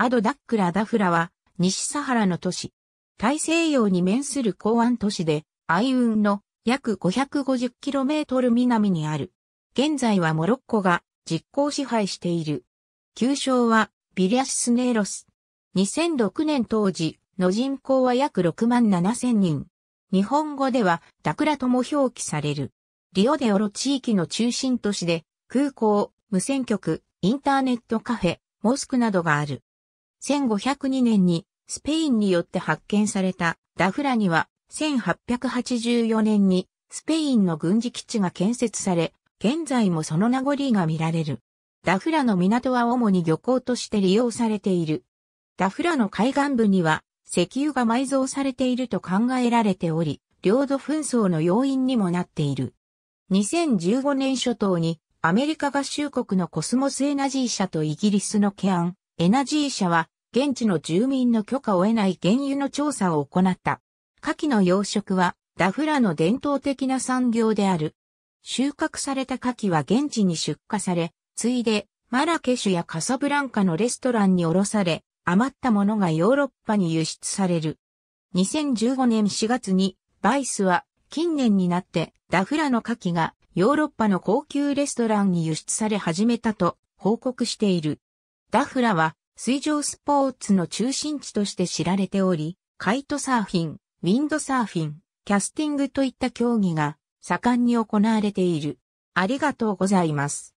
アドダックラダフラは、西サハラの都市。大西洋に面する港湾都市で、アイウンの約 550km 南にある。現在はモロッコが実効支配している。旧称はビリアシスネーロス。2006年当時の人口は約6万7千人。日本語ではダクラとも表記される。リオデオロ地域の中心都市で空港、無線局、インターネットカフェ、モスクなどがある。1502年にスペインによって発見されたダフラには1884年にスペインの軍事基地が建設され、現在もその名残が見られる。ダフラの港は主に漁港として利用されている。ダフラの海岸部には石油が埋蔵されていると考えられており、領土紛争の要因にもなっている。2015年初頭にアメリカ合衆国のコスモスエナジー社とイギリスのケアン、エナジー社は現地の住民の許可を得ない原油の調査を行った。下記の養殖はダフラの伝統的な産業である。収穫された牡蠣は現地に出荷され、ついでマラケシュやカサブランカのレストランに卸され、余ったものがヨーロッパに輸出される。2015年4月にバイスは近年になってダフラの牡蠣がヨーロッパの高級レストランに輸出され始めたと報告している。ダフラは水上スポーツの中心地として知られており、カイトサーフィン、ウィンドサーフィン、キャスティングといった競技が盛んに行われている。ありがとうございます。